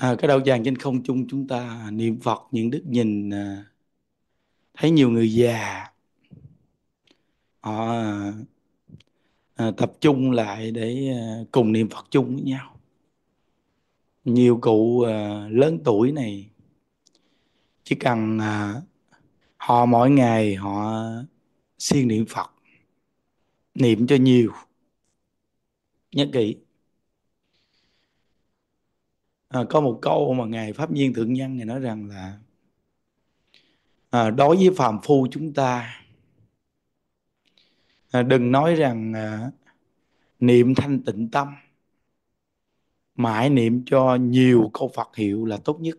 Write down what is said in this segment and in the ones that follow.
À, cái đầu vàng trên không chung chúng ta niệm Phật những đức nhìn à, thấy nhiều người già họ à, tập trung lại để à, cùng niệm Phật chung với nhau nhiều cụ à, lớn tuổi này chỉ cần à, họ mỗi ngày họ siêng niệm Phật niệm cho nhiều nhớ kỹ à, có một câu mà ngài pháp viên thượng nhân ngài nói rằng là à, đối với phàm phu chúng ta à, đừng nói rằng à, niệm thanh tịnh tâm mãi niệm cho nhiều câu Phật hiệu là tốt nhất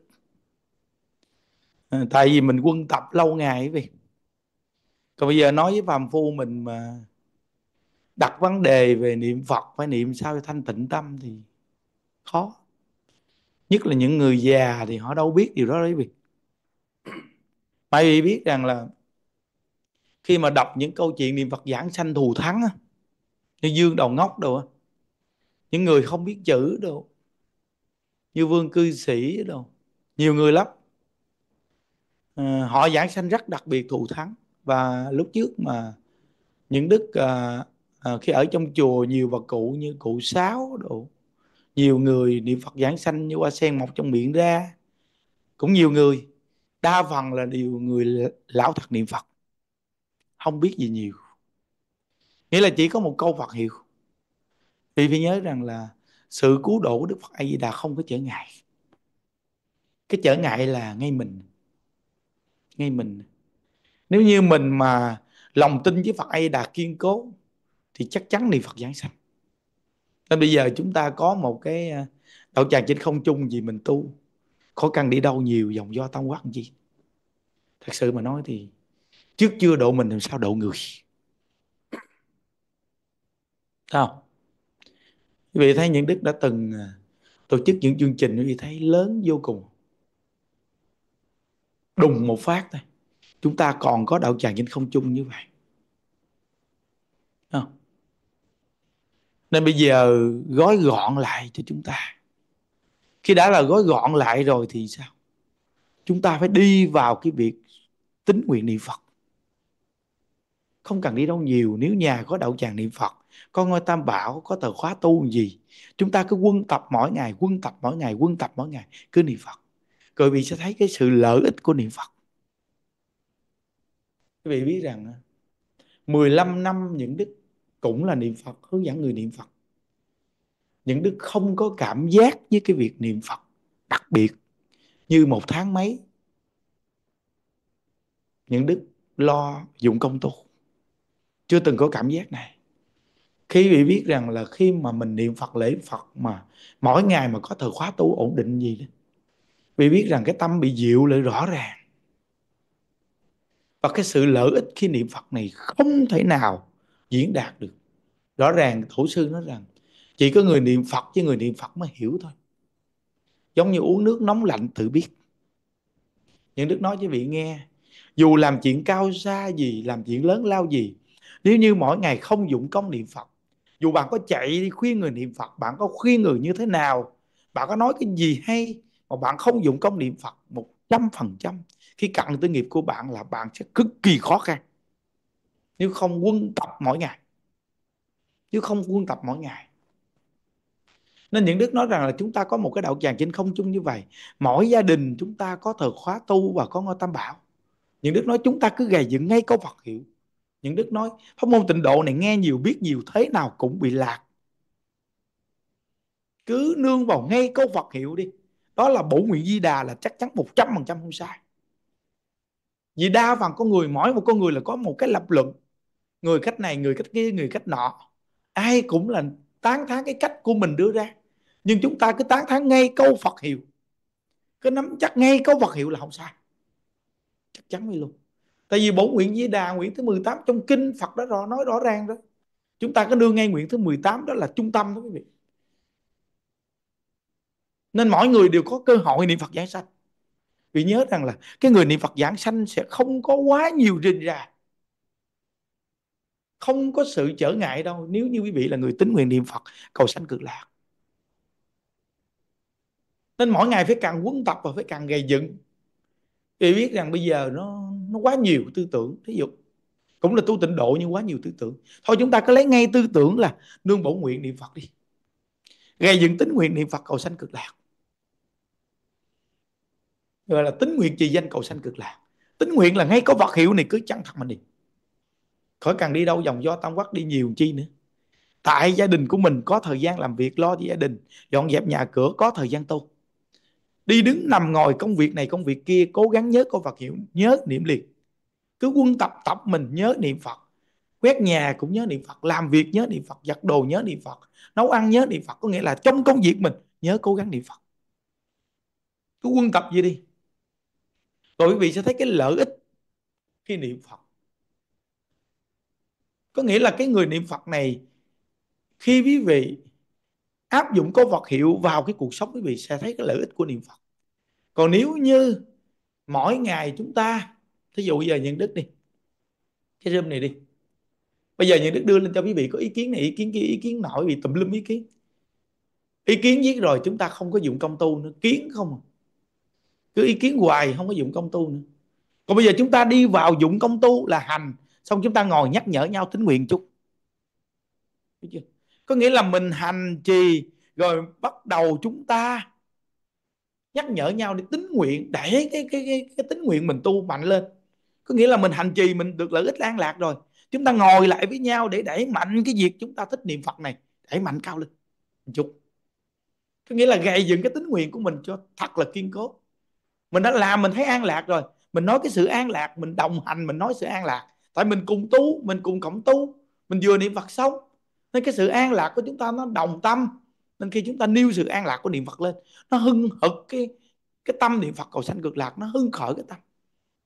à, tại vì mình quân tập lâu ngày ấy vì còn bây giờ nói với phàm phu mình mà đặt vấn đề về niệm Phật phải niệm sao cho thanh tịnh tâm thì khó nhất là những người già thì họ đâu biết điều đó đấy vì tại vì biết rằng là khi mà đọc những câu chuyện niệm Phật giảng sanh thù thắng như Dương Đầu Ngốc đâu những người không biết chữ đâu như Vương Cư Sĩ đâu nhiều người lắm à, họ giảng sanh rất đặc biệt thù thắng và lúc trước mà những đức à, à, khi ở trong chùa nhiều bậc cụ như cụ sáu đồ nhiều người niệm Phật giảng sanh như hoa sen mọc trong miệng ra cũng nhiều người đa phần là điều người lão thật niệm Phật không biết gì nhiều nghĩa là chỉ có một câu Phật hiệu vì phải nhớ rằng là sự cứu độ của Đức Phật A Di Đà không có trở ngại cái trở ngại là ngay mình ngay mình nếu như mình mà lòng tin với Phật A Di Đà kiên cố thì chắc chắn niệm Phật giảng sanh nên bây giờ chúng ta có một cái à, đạo tràng trên không chung gì mình tu khó khăn đi đâu nhiều dòng do tam quát gì thật sự mà nói thì trước chưa độ mình làm sao độ người sao vì thấy những đức đã từng à, tổ chức những chương trình quý thấy lớn vô cùng đùng một phát thôi chúng ta còn có đạo tràng trên không chung như vậy nên bây giờ gói gọn lại cho chúng ta khi đã là gói gọn lại rồi thì sao chúng ta phải đi vào cái việc tính nguyện niệm phật không cần đi đâu nhiều nếu nhà có đậu tràng niệm phật có ngôi tam bảo có tờ khóa tu gì chúng ta cứ quân tập mỗi ngày quân tập mỗi ngày quân tập mỗi ngày cứ niệm phật rồi vị sẽ thấy cái sự lợi ích của niệm phật quý vị biết rằng 15 năm những đức cũng là niệm phật hướng dẫn người niệm phật những đức không có cảm giác với cái việc niệm phật đặc biệt như một tháng mấy những đức lo dụng công tu chưa từng có cảm giác này khi bị biết rằng là khi mà mình niệm Phật lễ Phật mà mỗi ngày mà có thời khóa tu ổn định gì đó vì biết rằng cái tâm bị dịu lại rõ ràng và cái sự lợi ích khi niệm Phật này không thể nào diễn đạt được rõ ràng tổ sư nói rằng chỉ có người niệm phật với người niệm phật mới hiểu thôi giống như uống nước nóng lạnh tự biết những đức nói với vị nghe dù làm chuyện cao xa gì làm chuyện lớn lao gì nếu như mỗi ngày không dụng công niệm phật dù bạn có chạy đi khuyên người niệm phật bạn có khuyên người như thế nào bạn có nói cái gì hay mà bạn không dụng công niệm phật một trăm phần trăm khi cặn tư nghiệp của bạn là bạn sẽ cực kỳ khó khăn nếu không quân tập mỗi ngày nếu không quân tập mỗi ngày nên những đức nói rằng là chúng ta có một cái đạo tràng trên không chung như vậy mỗi gia đình chúng ta có thờ khóa tu và có ngôi tam bảo những đức nói chúng ta cứ gầy dựng ngay câu Phật hiệu những đức nói pháp môn tịnh độ này nghe nhiều biết nhiều thế nào cũng bị lạc cứ nương vào ngay câu Phật hiệu đi đó là bổ nguyện di đà là chắc chắn 100% không sai vì đa phần con người mỗi một con người là có một cái lập luận người cách này người cách kia người cách nọ ai cũng là tán thán cái cách của mình đưa ra nhưng chúng ta cứ tán thán ngay câu Phật hiệu cứ nắm chắc ngay câu Phật hiệu là không sai chắc chắn luôn tại vì bổn nguyện di đà nguyện thứ 18 trong kinh Phật đã rõ nói rõ ràng đó chúng ta cứ đưa ngay nguyện thứ 18 đó là trung tâm đó quý vị nên mọi người đều có cơ hội niệm Phật giảng sanh vì nhớ rằng là cái người niệm Phật giảng sanh sẽ không có quá nhiều rình rà không có sự trở ngại đâu nếu như quý vị là người tín nguyện niệm Phật cầu sanh cực lạc nên mỗi ngày phải càng quấn tập và phải càng gây dựng vì biết rằng bây giờ nó nó quá nhiều tư tưởng thế dụ cũng là tu tịnh độ nhưng quá nhiều tư tưởng thôi chúng ta cứ lấy ngay tư tưởng là nương bổ nguyện niệm Phật đi gây dựng tính nguyện niệm Phật cầu sanh cực lạc gọi là tính nguyện trì danh cầu sanh cực lạc tính nguyện là ngay có vật hiệu này cứ chăng thật mình đi khỏi cần đi đâu dòng do tam quắc đi nhiều chi nữa tại gia đình của mình có thời gian làm việc lo cho gia đình dọn dẹp nhà cửa có thời gian tu đi đứng nằm ngồi công việc này công việc kia cố gắng nhớ câu Phật hiệu nhớ niệm liền cứ quân tập tập mình nhớ niệm Phật quét nhà cũng nhớ niệm Phật làm việc nhớ niệm Phật giặt đồ nhớ niệm Phật nấu ăn nhớ niệm Phật có nghĩa là trong công việc mình nhớ cố gắng niệm Phật cứ quân tập gì đi rồi quý vị sẽ thấy cái lợi ích khi niệm Phật có nghĩa là cái người niệm phật này khi quý vị áp dụng câu vật hiệu vào cái cuộc sống quý vị sẽ thấy cái lợi ích của niệm phật còn nếu như mỗi ngày chúng ta thí dụ bây giờ nhận đức đi cái rơm này đi bây giờ nhận đức đưa lên cho quý vị có ý kiến này ý kiến kia ý kiến nội quý tùm lum ý kiến ý kiến viết rồi chúng ta không có dụng công tu nữa kiến không à. cứ ý kiến hoài không có dụng công tu nữa còn bây giờ chúng ta đi vào dụng công tu là hành xong chúng ta ngồi nhắc nhở nhau tính nguyện chút chưa? có nghĩa là mình hành trì rồi bắt đầu chúng ta nhắc nhở nhau để tính nguyện để cái cái cái, cái tính nguyện mình tu mạnh lên có nghĩa là mình hành trì mình được lợi ích an lạc rồi chúng ta ngồi lại với nhau để đẩy mạnh cái việc chúng ta thích niệm phật này để mạnh cao lên một chút có nghĩa là gây dựng cái tính nguyện của mình cho thật là kiên cố mình đã làm mình thấy an lạc rồi mình nói cái sự an lạc mình đồng hành mình nói sự an lạc tại mình cùng tu mình cùng cộng tu mình vừa niệm phật xong nên cái sự an lạc của chúng ta nó đồng tâm nên khi chúng ta nêu sự an lạc của niệm phật lên nó hưng hực cái cái tâm niệm phật cầu sanh cực lạc nó hưng khởi cái tâm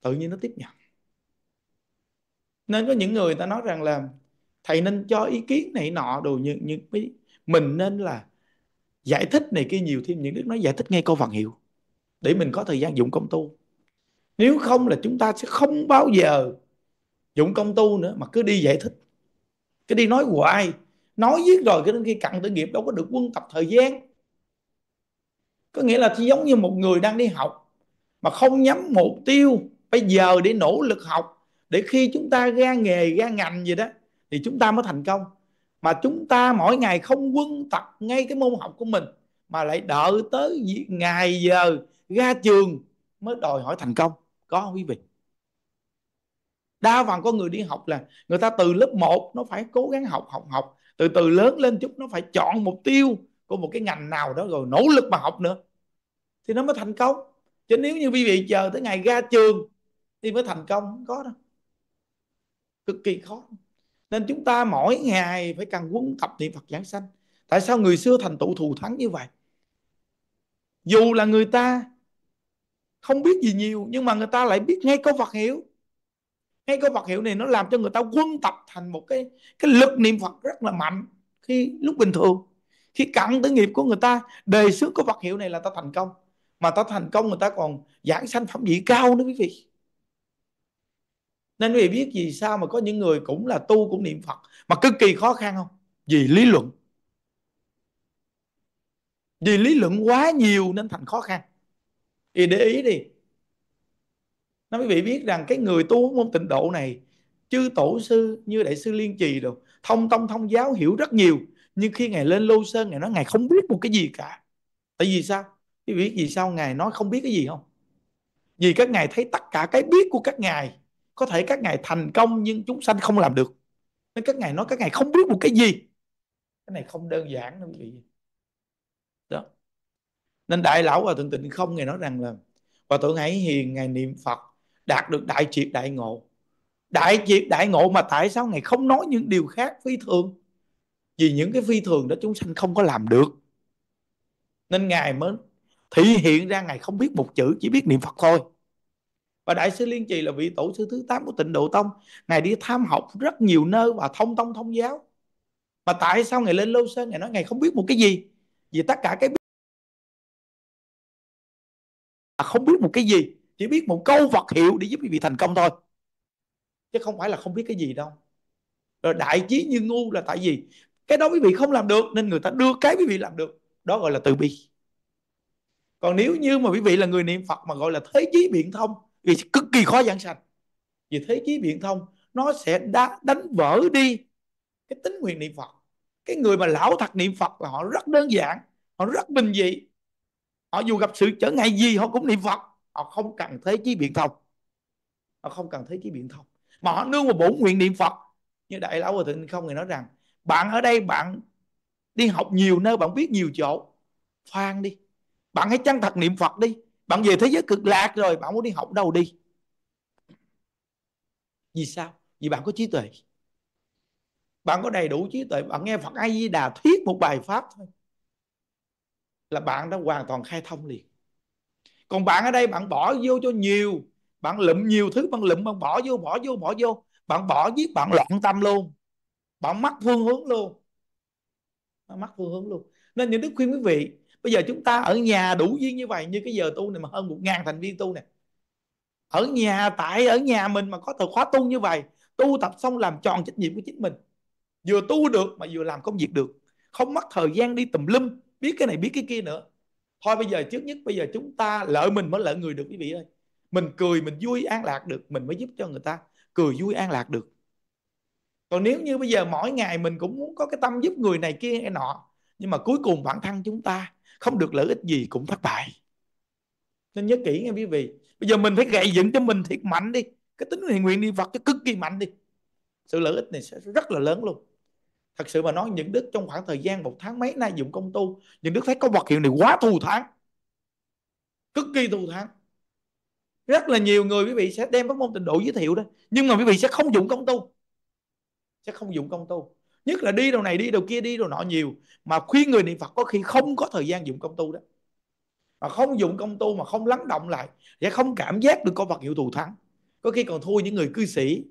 tự nhiên nó tiếp nhận nên có những người ta nói rằng là thầy nên cho ý kiến này nọ đồ nhưng nhưng mình nên là giải thích này kia nhiều thêm những đức nói giải thích ngay câu vần hiệu để mình có thời gian dụng công tu nếu không là chúng ta sẽ không bao giờ dụng công tu nữa mà cứ đi giải thích cứ đi nói hoài nói giết rồi cái đến khi cặn tử nghiệp đâu có được quân tập thời gian có nghĩa là giống như một người đang đi học mà không nhắm mục tiêu bây giờ để nỗ lực học để khi chúng ta ra nghề ra ngành gì đó thì chúng ta mới thành công mà chúng ta mỗi ngày không quân tập ngay cái môn học của mình mà lại đợi tới ngày giờ ra trường mới đòi hỏi thành công có không quý vị đa phần con người đi học là người ta từ lớp 1 nó phải cố gắng học học học từ từ lớn lên chút nó phải chọn mục tiêu của một cái ngành nào đó rồi nỗ lực mà học nữa thì nó mới thành công chứ nếu như quý vị chờ tới ngày ra trường thì mới thành công không có đâu cực kỳ khó nên chúng ta mỗi ngày phải cần huấn tập niệm Phật giảng sanh tại sao người xưa thành tựu thù thắng như vậy dù là người ta không biết gì nhiều nhưng mà người ta lại biết ngay câu Phật hiểu ngay cái Phật hiệu này nó làm cho người ta quân tập thành một cái cái lực niệm Phật rất là mạnh khi lúc bình thường khi cặn tử nghiệp của người ta đề xướng câu Phật hiệu này là ta thành công mà ta thành công người ta còn giảng sanh phẩm vị cao nữa quý vị nên quý vị biết vì sao mà có những người cũng là tu cũng niệm Phật mà cực kỳ khó khăn không vì lý luận vì lý luận quá nhiều nên thành khó khăn thì để ý đi nó quý vị biết rằng cái người tu môn tịnh độ này chư tổ sư như đại sư liên trì đồ thông tông thông giáo hiểu rất nhiều nhưng khi ngài lên lưu sơn ngài nói ngài không biết một cái gì cả tại vì sao quý vị biết vì sao ngài nói không biết cái gì không vì các ngài thấy tất cả cái biết của các ngài có thể các ngài thành công nhưng chúng sanh không làm được nên các ngài nói các ngài không biết một cái gì cái này không đơn giản đâu quý vị đó nên đại lão và thượng tịnh không ngài nói rằng là và thượng hãy hiền ngài niệm phật đạt được đại triệt đại ngộ đại triệt đại ngộ mà tại sao ngài không nói những điều khác phi thường vì những cái phi thường đó chúng sanh không có làm được nên ngài mới thể hiện ra ngài không biết một chữ chỉ biết niệm phật thôi và đại sư liên trì là vị tổ sư thứ 8 của tịnh độ tông ngài đi tham học rất nhiều nơi và thông tông thông giáo mà tại sao ngài lên lô sơn ngài nói ngài không biết một cái gì vì tất cả cái biết không biết một cái gì chỉ biết một câu vật hiệu để giúp quý vị thành công thôi chứ không phải là không biết cái gì đâu rồi đại trí như ngu là tại vì cái đó quý vị không làm được nên người ta đưa cái quý vị làm được đó gọi là từ bi còn nếu như mà quý vị là người niệm phật mà gọi là thế chí biện thông thì cực kỳ khó giảng sanh vì thế chí biện thông nó sẽ đá, đánh vỡ đi cái tính nguyện niệm phật cái người mà lão thật niệm phật là họ rất đơn giản họ rất bình dị họ dù gặp sự trở ngại gì họ cũng niệm phật họ không cần thế chí biện thông họ không cần thế chí biện thông mà họ nương vào bổn nguyện niệm phật như đại lão hòa thượng không người nói rằng bạn ở đây bạn đi học nhiều nơi bạn biết nhiều chỗ khoan đi bạn hãy chân thật niệm phật đi bạn về thế giới cực lạc rồi bạn muốn đi học đâu đi vì sao vì bạn có trí tuệ bạn có đầy đủ trí tuệ bạn nghe phật a di đà thuyết một bài pháp thôi là bạn đã hoàn toàn khai thông liền còn bạn ở đây bạn bỏ vô cho nhiều bạn lụm nhiều thứ bạn lụm bạn bỏ vô bỏ vô bỏ vô bạn bỏ giết bạn loạn tâm luôn bạn mất phương hướng luôn bạn mất phương hướng luôn nên những đức khuyên quý vị bây giờ chúng ta ở nhà đủ duyên như vậy như cái giờ tu này mà hơn một ngàn thành viên tu này ở nhà tại ở nhà mình mà có từ khóa tu như vậy tu tập xong làm tròn trách nhiệm của chính mình vừa tu được mà vừa làm công việc được không mất thời gian đi tùm lum biết cái này biết cái kia nữa thôi bây giờ trước nhất bây giờ chúng ta lợi mình mới lợi người được quý vị ơi mình cười mình vui an lạc được mình mới giúp cho người ta cười vui an lạc được còn nếu như bây giờ mỗi ngày mình cũng muốn có cái tâm giúp người này kia cái nọ nhưng mà cuối cùng bản thân chúng ta không được lợi ích gì cũng thất bại nên nhớ kỹ nghe quý vị bây giờ mình phải gầy dựng cho mình thiệt mạnh đi cái tính thiện nguyện đi phật cái cực kỳ mạnh đi sự lợi ích này sẽ rất là lớn luôn thật sự mà nói những đức trong khoảng thời gian một tháng mấy nay dùng công tu những đức thấy có vật hiệu này quá thù thắng cực kỳ thù thắng rất là nhiều người quý vị sẽ đem các môn tình độ giới thiệu đó nhưng mà quý vị sẽ không dụng công tu sẽ không dụng công tu nhất là đi đầu này đi đầu kia đi đầu nọ nhiều mà khuyên người niệm phật có khi không có thời gian dụng công tu đó mà không dụng công tu mà không lắng động lại sẽ không cảm giác được có vật hiệu thù thắng có khi còn thua những người cư sĩ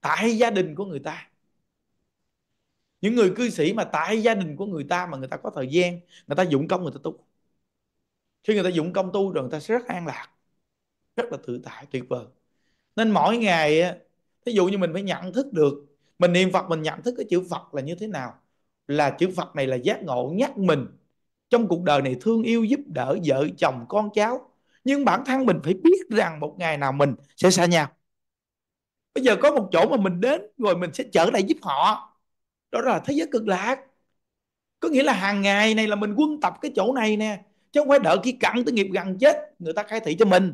tại gia đình của người ta những người cư sĩ mà tại gia đình của người ta mà người ta có thời gian người ta dụng công người ta tu khi người ta dụng công tu rồi người ta sẽ rất an lạc rất là tự tại tuyệt vời nên mỗi ngày ví dụ như mình phải nhận thức được mình niệm phật mình nhận thức cái chữ phật là như thế nào là chữ phật này là giác ngộ nhắc mình trong cuộc đời này thương yêu giúp đỡ vợ chồng con cháu nhưng bản thân mình phải biết rằng một ngày nào mình sẽ xa nhau bây giờ có một chỗ mà mình đến rồi mình sẽ trở lại giúp họ đó là thế giới cực lạc có nghĩa là hàng ngày này là mình quân tập cái chỗ này nè chứ không phải đợi khi cận tới nghiệp gần chết người ta khai thị cho mình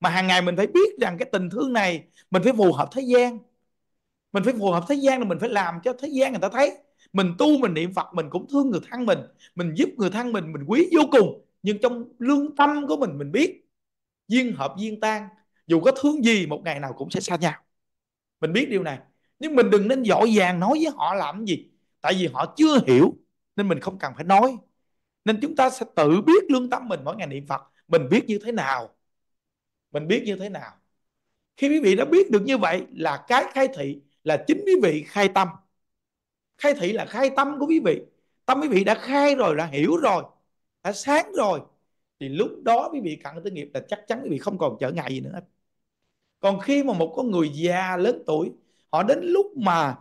mà hàng ngày mình phải biết rằng cái tình thương này mình phải phù hợp thế gian mình phải phù hợp thế gian là mình phải làm cho thế gian người ta thấy mình tu mình niệm phật mình cũng thương người thân mình mình giúp người thân mình mình quý vô cùng nhưng trong lương tâm của mình mình biết duyên hợp duyên tan dù có thương gì một ngày nào cũng sẽ xa nhau mình biết điều này nhưng mình đừng nên dội vàng nói với họ làm gì tại vì họ chưa hiểu nên mình không cần phải nói nên chúng ta sẽ tự biết lương tâm mình mỗi ngày niệm phật mình biết như thế nào mình biết như thế nào khi quý vị đã biết được như vậy là cái khai thị là chính quý vị khai tâm khai thị là khai tâm của quý vị tâm quý vị đã khai rồi đã hiểu rồi đã sáng rồi thì lúc đó quý vị cận tới nghiệp là chắc chắn quý vị không còn trở ngại gì nữa còn khi mà một con người già lớn tuổi họ đến lúc mà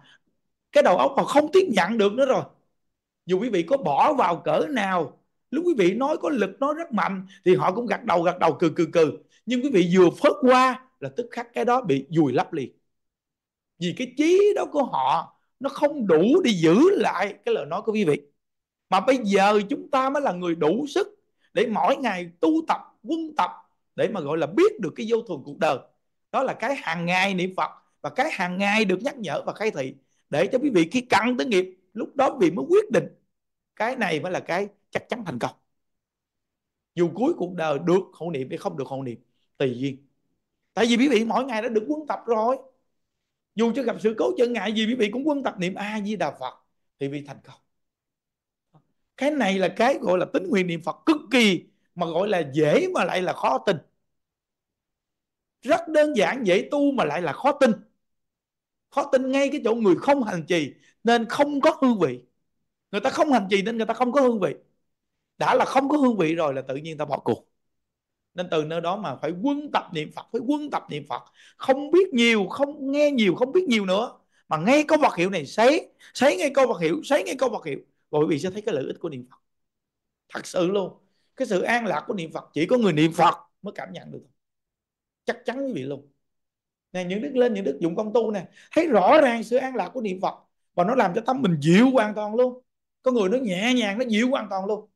cái đầu óc họ không tiếp nhận được nữa rồi dù quý vị có bỏ vào cỡ nào lúc quý vị nói có lực nói rất mạnh thì họ cũng gật đầu gật đầu cừ cừ cừ nhưng quý vị vừa phớt qua là tức khắc cái đó bị dùi lấp liền vì cái trí đó của họ nó không đủ để giữ lại cái lời nói của quý vị mà bây giờ chúng ta mới là người đủ sức để mỗi ngày tu tập quân tập để mà gọi là biết được cái vô thường cuộc đời đó là cái hàng ngày niệm phật và cái hàng ngày được nhắc nhở và khai thị để cho quý vị khi cần tới nghiệp lúc đó vị mới quyết định cái này mới là cái chắc chắn thành công dù cuối cuộc đời được hậu niệm hay không được hậu niệm tùy duyên tại vì quý vị mỗi ngày đã được quân tập rồi dù cho gặp sự cố trở ngại gì quý vị cũng quân tập niệm a di đà phật thì bị thành công cái này là cái gọi là tính nguyện niệm phật cực kỳ mà gọi là dễ mà lại là khó tin rất đơn giản dễ tu mà lại là khó tin khó tin ngay cái chỗ người không hành trì nên không có hương vị người ta không hành trì nên người ta không có hương vị đã là không có hương vị rồi là tự nhiên ta bỏ cuộc nên từ nơi đó mà phải quân tập niệm phật phải quân tập niệm phật không biết nhiều không nghe nhiều không biết nhiều nữa mà nghe câu vật hiệu này sấy sấy nghe câu vật hiệu sấy nghe câu vật hiệu rồi vì sẽ thấy cái lợi ích của niệm phật thật sự luôn cái sự an lạc của niệm phật chỉ có người niệm phật mới cảm nhận được chắc chắn vậy luôn nè những đức lên những đức dụng công tu nè thấy rõ ràng sự an lạc của niệm phật và nó làm cho tâm mình dịu hoàn toàn luôn có người nó nhẹ nhàng nó dịu hoàn toàn luôn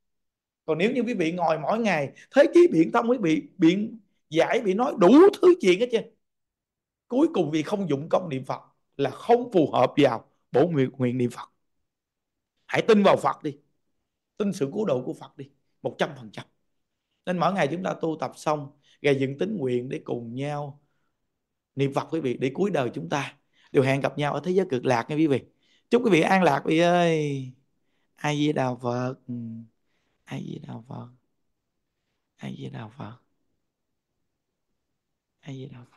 còn nếu như quý vị ngồi mỗi ngày thế chí biện tâm quý vị biện giải bị nói đủ thứ chuyện hết chứ cuối cùng vì không dụng công niệm phật là không phù hợp vào bổ nguyện, nguyện niệm phật hãy tin vào phật đi tin sự cứu độ của phật đi một trăm phần trăm nên mỗi ngày chúng ta tu tập xong gây dựng tính nguyện để cùng nhau niệm Phật quý vị để cuối đời chúng ta đều hẹn gặp nhau ở thế giới cực lạc nha quý vị chúc quý vị an lạc quý vị ơi ai di đào phật ừ. ai di đào phật ai di đào phật ai di đào phật